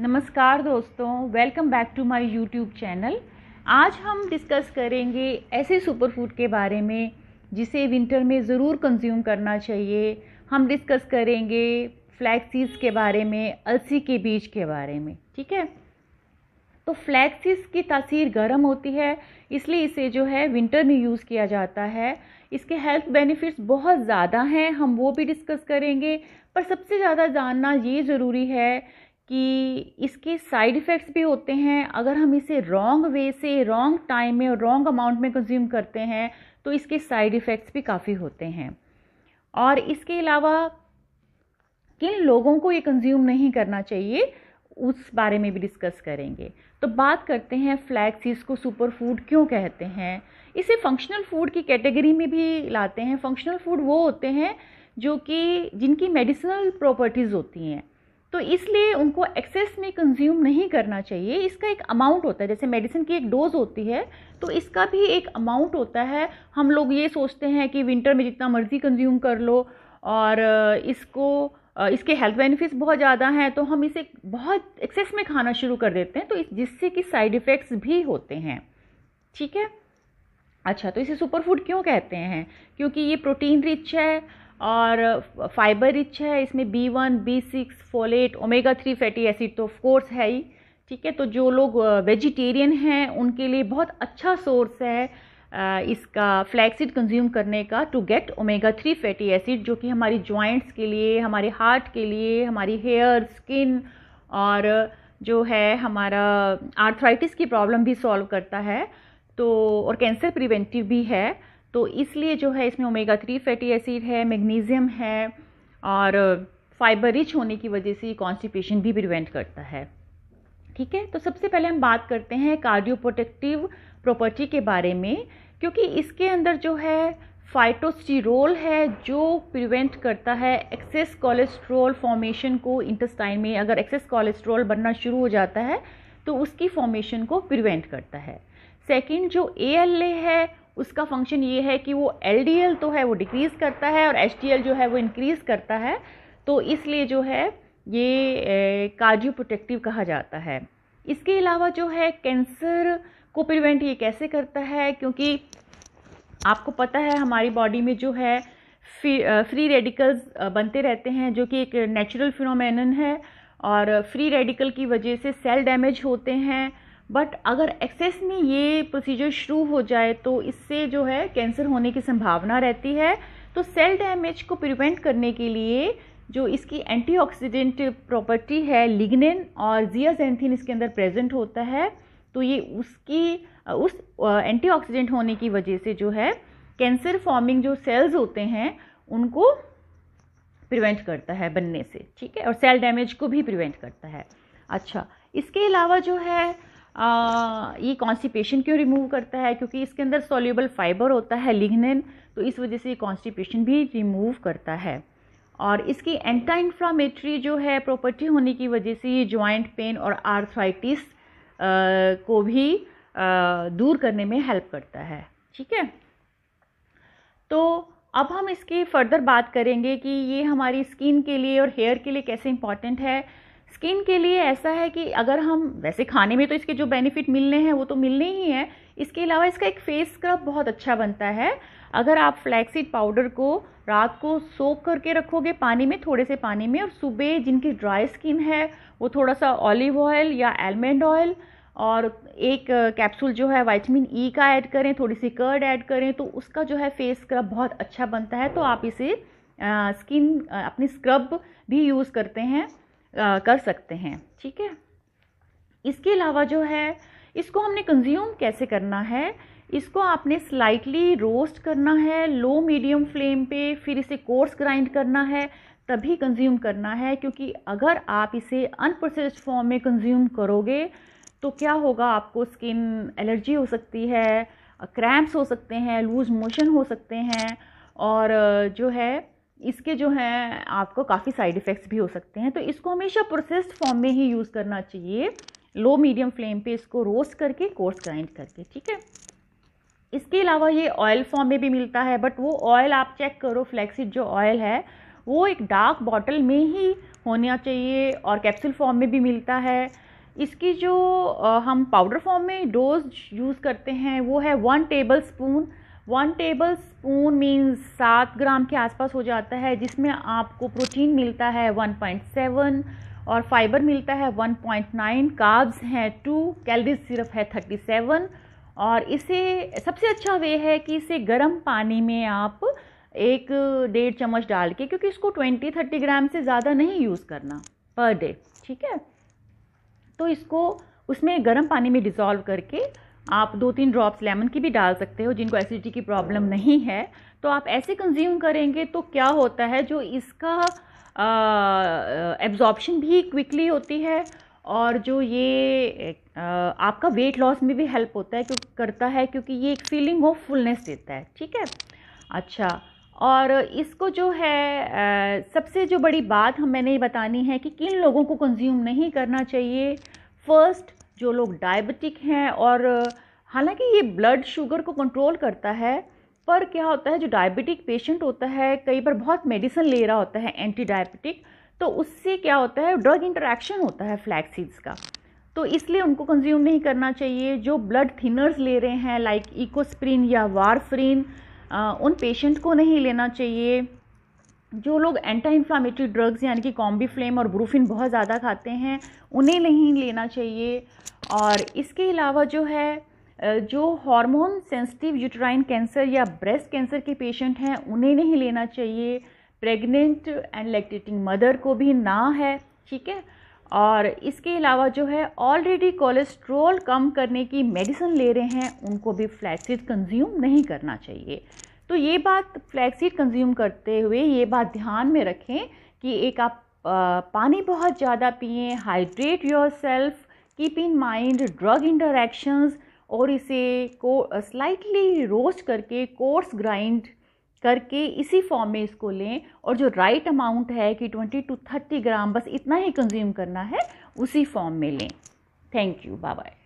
नमस्कार दोस्तों welcome back to my YouTube channel आज हम डिस्कस करेंगे ऐसे सुपर फूड के बारे में जिसे विंटर में ज़रूर कंज्यूम करना चाहिए हम डिस्कस करेंगे फ्लैक्सीज के बारे में अलसी के बीज के बारे में ठीक है तो फ्लैक्सीज़ की तासीर गर्म होती है इसलिए इसे जो है विंटर में यूज़ किया जाता है इसके हेल्थ बेनिफिट्स बहुत ज़्यादा हैं हम वो भी डिस्कस करेंगे पर सबसे ज़्यादा जानना ये ज़रूरी है कि इसके साइड इफ़ेक्ट्स भी होते हैं अगर हम इसे रॉन्ग वे से रॉन्ग टाइम में और रॉन्ग अमाउंट में कंज्यूम करते हैं तो इसके साइड इफ़ेक्ट्स भी काफ़ी होते हैं और इसके अलावा किन लोगों को ये कंज्यूम नहीं करना चाहिए उस बारे में भी डिस्कस करेंगे तो बात करते हैं फ्लैक्सीज को सुपर फूड क्यों कहते हैं इसे फंक्शनल फूड की कैटेगरी में भी लाते हैं फंक्शनल फूड वो होते हैं जो कि जिनकी मेडिसिनल प्रॉपर्टीज़ होती हैं तो इसलिए उनको एक्सेस में कंज्यूम नहीं करना चाहिए इसका एक अमाउंट होता है जैसे मेडिसिन की एक डोज होती है तो इसका भी एक अमाउंट होता है हम लोग ये सोचते हैं कि विंटर में जितना मर्ज़ी कंज्यूम कर लो और इसको इसके हेल्थ बेनिफिट्स बहुत ज़्यादा हैं तो हम इसे बहुत एक्सेस में खाना शुरू कर देते हैं तो जिससे कि साइड इफ़ेक्ट्स भी होते हैं ठीक है अच्छा तो इसे सुपर फूड क्यों कहते हैं क्योंकि ये प्रोटीन रिच है और फाइबर रिच है इसमें B one B six folate omega three fatty acid तो ऑफकोर्स है ही ठीक है तो जो लोग वेजिटेरियन हैं उनके लिए बहुत अच्छा सोर्स है इसका फ्लैक्सिड कंज्यूम करने का to get omega three fatty acid जो कि हमारी जॉइंट्स के लिए हमारे हार्ट के लिए हमारी हेयर स्किन और जो है हमारा आर्थराइटिस की प्रॉब्लम भी सॉल्व करता है तो और कैंसर प्रिवेंटिव भी है तो इसलिए जो है इसमें ओमेगा थ्री फैटी एसिड है मैग्नीजियम है और फाइबर रिच होने की वजह से कॉन्स्टिपेशन भी प्रिवेंट करता है ठीक है तो सबसे पहले हम बात करते हैं कार्डियो प्रोटेक्टिव प्रॉपर्टी के बारे में क्योंकि इसके अंदर जो है फाइटोस्टिरोल है जो प्रिवेंट करता है एक्सेस कोलेस्ट्रोल फॉर्मेशन को इंटेस्टाइन में अगर एक्सेस कोलेस्ट्रोल बनना शुरू हो जाता है तो उसकी फॉर्मेशन को प्रिवेंट करता है सेकंड जो ए है उसका फंक्शन ये है कि वो एल तो है वो डिक्रीज़ करता है और एच जो है वो इनक्रीज़ करता है तो इसलिए जो है ये कार्डियो प्रोटेक्टिव कहा जाता है इसके अलावा जो है कैंसर को प्रिवेंट ये कैसे करता है क्योंकि आपको पता है हमारी बॉडी में जो है फ्री रेडिकल्स बनते रहते हैं जो कि एक नेचुरल फिनोमेनन है और फ्री रेडिकल की वजह से सेल डैमेज होते हैं बट अगर एक्सेस में ये प्रोसीजर शुरू हो जाए तो इससे जो है कैंसर होने की संभावना रहती है तो सेल डैमेज को प्रिवेंट करने के लिए जो इसकी एंटीऑक्सीडेंट प्रॉपर्टी है लिग्निन और जियाजेंथिन इसके अंदर प्रेजेंट होता है तो ये उसकी उस एंटीऑक्सीडेंट होने की वजह से जो है कैंसर फॉर्मिंग जो सेल्स होते हैं उनको प्रिवेंट करता है बनने से ठीक है और सेल डैमेज को भी प्रिवेंट करता है अच्छा इसके अलावा जो है ये कॉन्स्टिपेशन क्यों रिमूव करता है क्योंकि इसके अंदर सोल्यूबल फाइबर होता है लिग्निन तो इस वजह से ये कॉन्स्टिपेशन भी रिमूव करता है और इसकी एंटा इन्फ्लामेटरी जो है प्रॉपर्टी होने की वजह से ये जॉइंट पेन और आर्थराइटिस को भी आ, दूर करने में हेल्प करता है ठीक है तो अब हम इसकी फर्दर बात करेंगे कि ये हमारी स्किन के लिए और हेयर के लिए कैसे इंपॉर्टेंट है स्किन के लिए ऐसा है कि अगर हम वैसे खाने में तो इसके जो बेनिफिट मिलने हैं वो तो मिलने ही हैं इसके अलावा इसका एक फेस स्क्रब बहुत अच्छा बनता है अगर आप फ्लैक्सीड पाउडर को रात को सोक करके रखोगे पानी में थोड़े से पानी में और सुबह जिनकी ड्राई स्किन है वो थोड़ा सा ऑलिव ऑयल या एलमंड ऑयल और एक कैप्सूल जो है वाइटमिन ई का ऐड करें थोड़ी सी कर्ड ऐड करें तो उसका जो है फेस स्क्रब बहुत अच्छा बनता है तो आप इसे स्किन अपनी स्क्रब भी यूज़ करते हैं आ, कर सकते हैं ठीक है इसके अलावा जो है इसको हमने कंज्यूम कैसे करना है इसको आपने स्लाइटली रोस्ट करना है लो मीडियम फ्लेम पे फिर इसे कोर्स ग्राइंड करना है तभी कंज्यूम करना है क्योंकि अगर आप इसे अनप्रोसेस्ड फॉर्म में कंज्यूम करोगे तो क्या होगा आपको स्किन एलर्जी हो सकती है क्रैम्प्स हो सकते हैं लूज मोशन हो सकते हैं और जो है इसके जो हैं आपको काफ़ी साइड इफ़ेक्ट्स भी हो सकते हैं तो इसको हमेशा प्रोसेस्ड फॉर्म में ही यूज़ करना चाहिए लो मीडियम फ्लेम पे इसको रोस्ट करके कोर्स ग्राइंड करके ठीक है इसके अलावा ये ऑयल फॉर्म में भी मिलता है बट वो ऑयल आप चेक करो फ्लैक्सीड जो ऑयल है वो एक डार्क बॉटल में ही होना चाहिए और कैप्सूल फॉर्म में भी मिलता है इसकी जो हम पाउडर फॉर्म में डोज यूज़ करते हैं वो है one tablespoon one tablespoon means सात ग्राम के आसपास हो जाता है जिसमें आपको प्रोटीन मिलता है 1.7 और फाइबर मिलता है 1.9 काब्स हैं टू कैलरीज सिर्फ है 37 और इसे सबसे अच्छा वे है कि इसे गर्म पानी में आप एक डेढ़ चम्मच डाल के क्योंकि इसको 20-30 ग्राम से ज़्यादा नहीं यूज़ करना पर डे ठीक है तो इसको उसमें गर्म पानी में डिज़ोल्व करके आप दो तीन ड्रॉप्स लेमन की भी डाल सकते हो जिनको एसिडिटी की प्रॉब्लम नहीं है तो आप ऐसे कंज्यूम करेंगे तो क्या होता है जो इसका एब्जॉर्प्शन भी क्विकली होती है और जो ये आ, आपका वेट लॉस में भी हेल्प होता है क्यों करता है क्योंकि ये एक फीलिंग ऑफ फुलनेस देता है ठीक है अच्छा और इसको जो है आ, सबसे जो बड़ी बात हम मैंने ये बतानी है कि किन लोगों को कंज्यूम नहीं करना चाहिए फर्स्ट जो लोग डायबिटिक हैं और हालांकि ये ब्लड शुगर को कंट्रोल करता है पर क्या होता है जो डायबिटिक पेशेंट होता है कई बार बहुत मेडिसिन ले रहा होता है एंटी डायबिटिक तो उससे क्या होता है ड्रग इंटरेक्शन होता है फ्लैक्स सीड्स का तो इसलिए उनको कंज्यूम नहीं करना चाहिए जो ब्लड थिनर्स ले रहे हैं लाइक इकोस्प्रिन या वारफ्रिन उन पेशेंट को नहीं लेना चाहिए जो लोग एंटी इन्फ्लामेटरी ड्रग्स यानी कि कॉम्बी फ्लेम और ब्रूफिन बहुत ज़्यादा खाते हैं उन्हें नहीं लेना चाहिए और इसके अलावा जो है जो हार्मोन सेंसिटिव यूट्राइन कैंसर या ब्रेस्ट कैंसर के पेशेंट हैं उन्हें नहीं लेना चाहिए प्रेग्नेंट एंड लैक्टेटिंग मदर को भी ना है ठीक है और इसके अलावा जो है ऑलरेडी कोलेस्ट्रोल कम करने की मेडिसिन ले रहे हैं उनको भी फ्लैक्सिड कंज्यूम नहीं करना चाहिए तो ये बात फ्लैक्सीड कंज्यूम करते हुए ये बात ध्यान में रखें कि एक आप पानी बहुत ज़्यादा पिए hydrate yourself keep in mind drug interactions और इसे को स्लाइटली रोस्ट करके कोर्स ग्राइंड करके इसी फॉर्म में इसको लें और जो राइट right अमाउंट है कि ट्वेंटी टू थर्टी ग्राम बस इतना ही कंज्यूम करना है उसी फॉर्म में लें थैंक यू बाय बाय